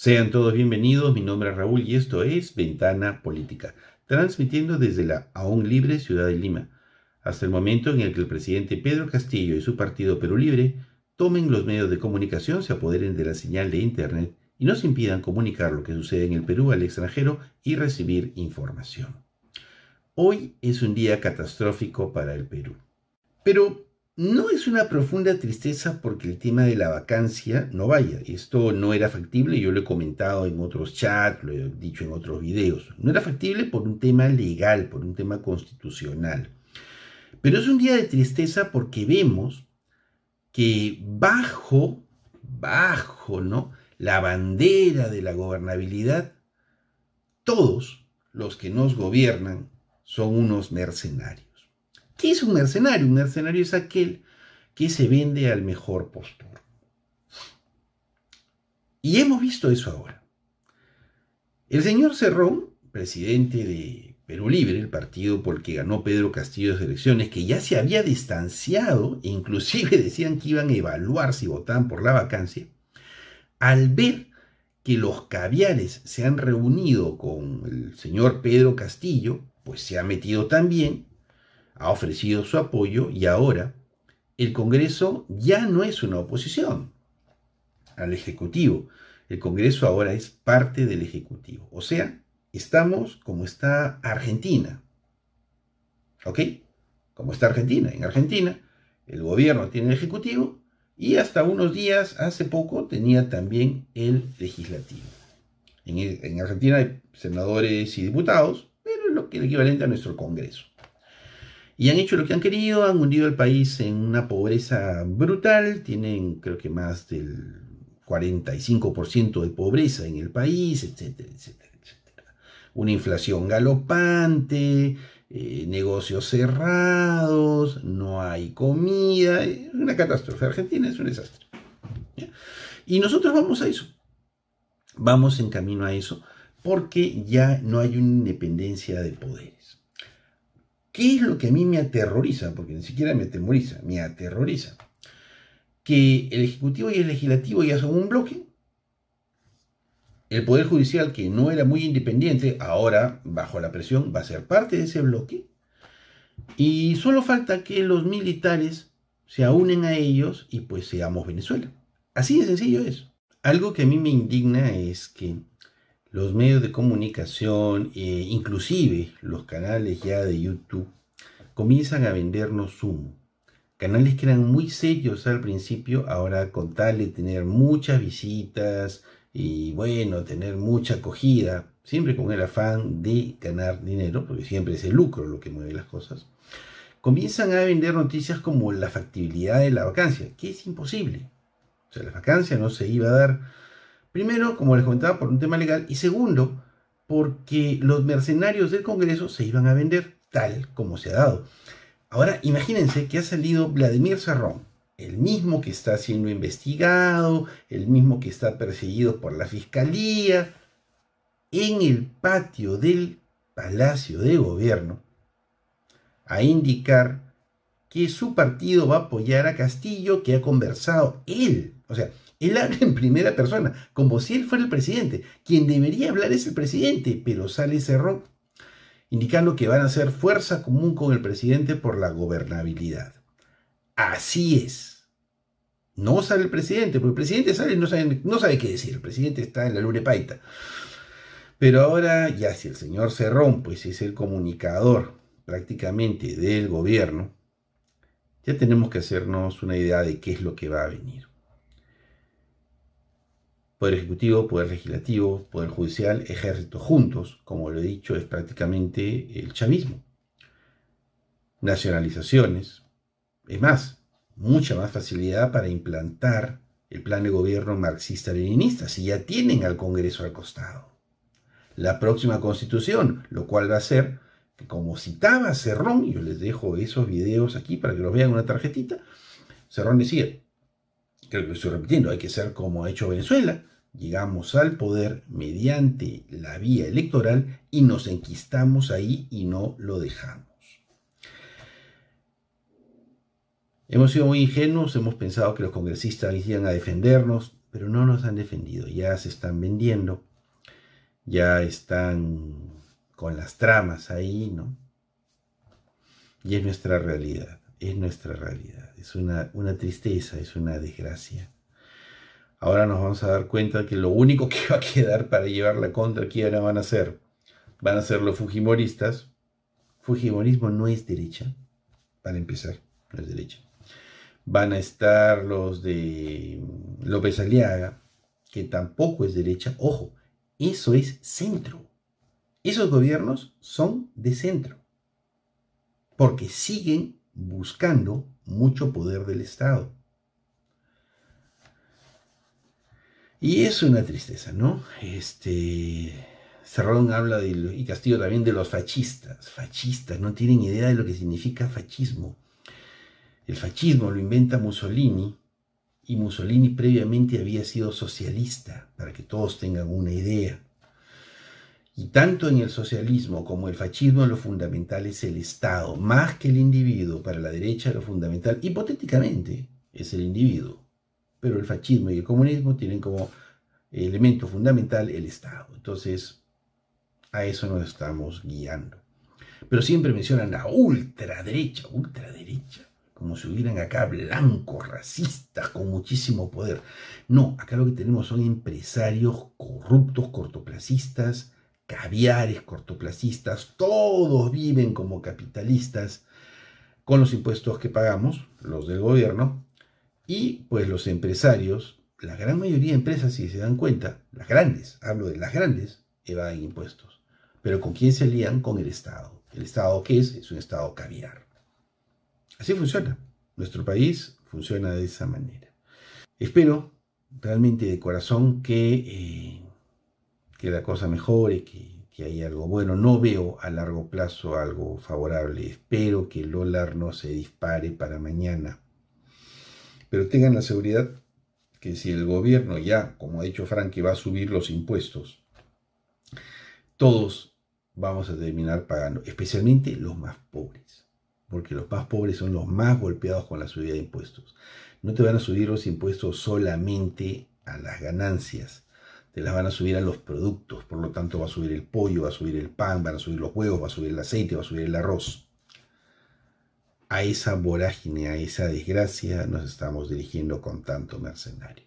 Sean todos bienvenidos, mi nombre es Raúl y esto es Ventana Política, transmitiendo desde la aún libre ciudad de Lima, hasta el momento en el que el presidente Pedro Castillo y su partido Perú Libre tomen los medios de comunicación, se apoderen de la señal de Internet y nos impidan comunicar lo que sucede en el Perú al extranjero y recibir información. Hoy es un día catastrófico para el Perú. Pero no es una profunda tristeza porque el tema de la vacancia no vaya. Esto no era factible, yo lo he comentado en otros chats, lo he dicho en otros videos. No era factible por un tema legal, por un tema constitucional. Pero es un día de tristeza porque vemos que bajo, bajo, ¿no? La bandera de la gobernabilidad, todos los que nos gobiernan son unos mercenarios. ¿Qué es un mercenario? Un mercenario es aquel que se vende al mejor postor. Y hemos visto eso ahora. El señor Cerrón, presidente de Perú Libre, el partido por el que ganó Pedro Castillo las elecciones, que ya se había distanciado, e inclusive decían que iban a evaluar si votaban por la vacancia, al ver que los caviares se han reunido con el señor Pedro Castillo, pues se ha metido también ha ofrecido su apoyo y ahora el Congreso ya no es una oposición al Ejecutivo. El Congreso ahora es parte del Ejecutivo. O sea, estamos como está Argentina. ¿Ok? Como está Argentina. En Argentina el gobierno tiene el Ejecutivo y hasta unos días, hace poco, tenía también el Legislativo. En, Argentina hay senadores y diputados, pero es lo que es el equivalente a nuestro Congreso. Y han hecho lo que han querido, han hundido el país en una pobreza brutal, tienen creo que más del 45% de pobreza en el país, etcétera, etcétera, etcétera. Una inflación galopante, eh, negocios cerrados, no hay comida, es una catástrofe. Argentina es un desastre. Y nosotros vamos a eso, vamos en camino a eso, porque ya no hay una independencia de poderes. ¿Qué es lo que a mí me aterroriza? Porque ni siquiera me atemoriza, me aterroriza. Que el Ejecutivo y el Legislativo ya son un bloque. El Poder Judicial, que no era muy independiente, ahora, bajo la presión, va a ser parte de ese bloque. Y solo falta que los militares se unen a ellos y pues seamos Venezuela. Así de sencillo es. Algo que a mí me indigna es que los medios de comunicación, eh, inclusive los canales ya de YouTube, comienzan a vendernos humo. Canales que eran muy serios al principio, ahora con tal de tener muchas visitas y bueno, tener mucha acogida, siempre con el afán de ganar dinero, porque siempre es el lucro lo que mueve las cosas, comienzan a vender noticias como la factibilidad de la vacancia, que es imposible. O sea, la vacancia no se iba a dar Primero, como les comentaba, por un tema legal y segundo, porque los mercenarios del Congreso se iban a vender tal como se ha dado. Ahora, imagínense que ha salido Vladimir Serrón, el mismo que está siendo investigado, el mismo que está perseguido por la fiscalía, en el patio del Palacio de Gobierno, a indicar que su partido va a apoyar a Castillo, que ha conversado él. O sea, él habla en primera persona, como si él fuera el presidente. Quien debería hablar es el presidente, pero sale Cerrón indicando que van a hacer fuerza común con el presidente por la gobernabilidad. Así es. No sale el presidente, porque el presidente sale y no sabe, no sabe qué decir. El presidente está en la luna paita. Pero ahora, ya si el señor Cerrón, pues es el comunicador prácticamente del gobierno, ya tenemos que hacernos una idea de qué es lo que va a venir. Poder Ejecutivo, Poder Legislativo, Poder Judicial, Ejército juntos, como lo he dicho, es prácticamente el chavismo. Nacionalizaciones, es más, mucha más facilidad para implantar el plan de gobierno marxista-leninista, si ya tienen al Congreso al costado. La próxima constitución, lo cual va a ser, que como citaba Cerrón, yo les dejo esos videos aquí para que los vean en una tarjetita, Cerrón decía, creo que estoy repitiendo, hay que ser como ha hecho Venezuela. Llegamos al poder mediante la vía electoral y nos enquistamos ahí y no lo dejamos. Hemos sido muy ingenuos, hemos pensado que los congresistas iban a defendernos, pero no nos han defendido, ya se están vendiendo, ya están con las tramas ahí, ¿no? Y es nuestra realidad es nuestra realidad. Es una, una tristeza, es una desgracia. Ahora nos vamos a dar cuenta que lo único que va a quedar para llevar la contra, ahora van a ser? Van a ser los fujimoristas. Fujimorismo no es derecha, para empezar, no es derecha. Van a estar los de López Aliaga, que tampoco es derecha. Ojo, eso es centro. Esos gobiernos son de centro, porque siguen buscando mucho poder del Estado. Y es una tristeza, ¿no? Este, Cerrón habla y Castillo también de los fascistas. Fascistas, no tienen idea de lo que significa fascismo. El fascismo lo inventa Mussolini y Mussolini previamente había sido socialista, para que todos tengan una idea. Y tanto en el socialismo como el fascismo lo fundamental es el Estado, más que el individuo. Para la derecha lo fundamental, hipotéticamente, es el individuo. Pero el fascismo y el comunismo tienen como elemento fundamental el Estado. Entonces, a eso nos estamos guiando. Pero siempre mencionan la ultraderecha, ultraderecha, como si hubieran acá blancos, racistas, con muchísimo poder. No, acá lo que tenemos son empresarios corruptos, cortoplacistas, caviares cortoplacistas, todos viven como capitalistas con los impuestos que pagamos, los del gobierno, y pues los empresarios, la gran mayoría de empresas, si se dan cuenta, las grandes, hablo de las grandes, evaden impuestos. Pero ¿con quién se alían? Con el Estado. ¿El Estado qué es? Es un Estado caviar. Así funciona. Nuestro país funciona de esa manera. Espero realmente de corazón que eh, que la cosa mejore, que, que hay algo bueno. No veo a largo plazo algo favorable. Espero que el dólar no se dispare para mañana. Pero tengan la seguridad que si el gobierno ya, como ha dicho Frank, va a subir los impuestos, todos vamos a terminar pagando, especialmente los más pobres, porque los más pobres son los más golpeados con la subida de impuestos. No te van a subir los impuestos solamente a las ganancias, las van a subir a los productos. Por lo tanto, va a subir el pollo, va a subir el pan, van a subir los huevos, va a subir el aceite, va a subir el arroz. A esa vorágine, a esa desgracia nos estamos dirigiendo con tanto mercenario.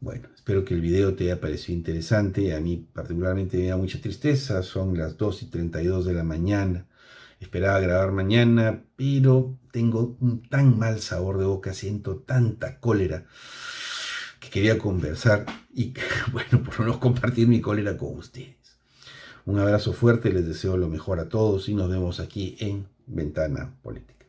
Bueno, espero que el video te haya parecido interesante. A mí particularmente me da mucha tristeza. Son las 2 y 32 de la mañana. Esperaba grabar mañana, pero tengo un tan mal sabor de boca, siento tanta cólera que quería conversar y, bueno, por lo menos compartir mi cólera con ustedes. Un abrazo fuerte, les deseo lo mejor a todos y nos vemos aquí en Ventana Política.